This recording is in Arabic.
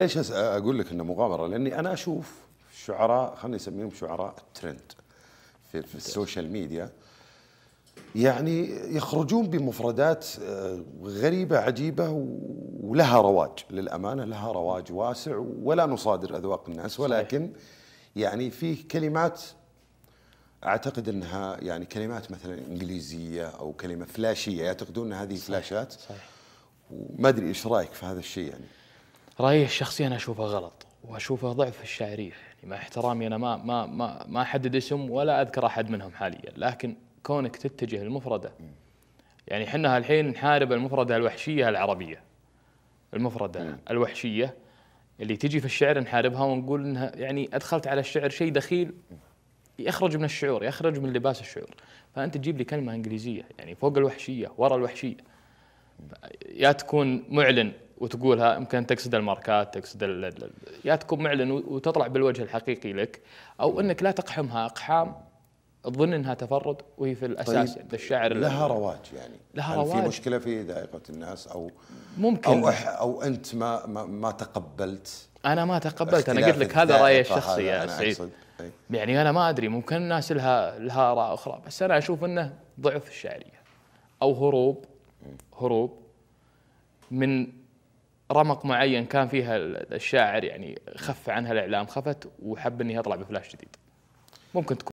ليش اقول لك انه مغامره؟ لاني انا اشوف شعراء خلينا نسميهم شعراء الترند في, في السوشيال ميديا يعني يخرجون بمفردات آه، غريبه عجيبه ولها رواج للامانه لها رواج واسع ولا نصادر اذواق الناس ولكن يعني في كلمات اعتقد انها يعني كلمات مثلا انجليزيه او كلمه فلاشيه يعتقدون ان هذه فلاشات صحيح. وما ادري ايش رايك في هذا الشيء يعني رايي الشخصي انا اشوفه غلط واشوفه ضعف الشاعريه يعني مع احترامي انا ما ما ما ما احدد اسم ولا اذكر احد منهم حاليا لكن كونك تتجه للمفرده يعني احنا الحين نحارب المفرده الوحشيه العربيه المفرده الوحشيه اللي تجي في الشعر نحاربها ونقول انها يعني ادخلت على الشعر شيء دخيل يخرج من الشعور يخرج من لباس الشعور فانت تجيب لي كلمه انجليزيه يعني فوق الوحشيه ورا الوحشيه يا تكون معلن وتقولها يمكن تقصد الماركات تقصد ال... يا تكون معلن وتطلع بالوجه الحقيقي لك او نعم. انك لا تقحمها اقحام تظن انها تفرد وهي في الاساس طيب الشاعر لها رواج يعني لها رواج في مشكله في ذائقه الناس او ممكن او او انت ما ما, ما تقبلت انا ما تقبلت انا قلت لك هذا رايي الشخصي يا سعيد يعني انا ما ادري ممكن الناس لها لها اراء اخرى بس انا اشوف انه ضعف الشعريه او هروب هروب من رمق معين كان فيها الشاعر يعني خف عنها الاعلام خفت وحب اني اطلع بفلاش جديد ممكن تكون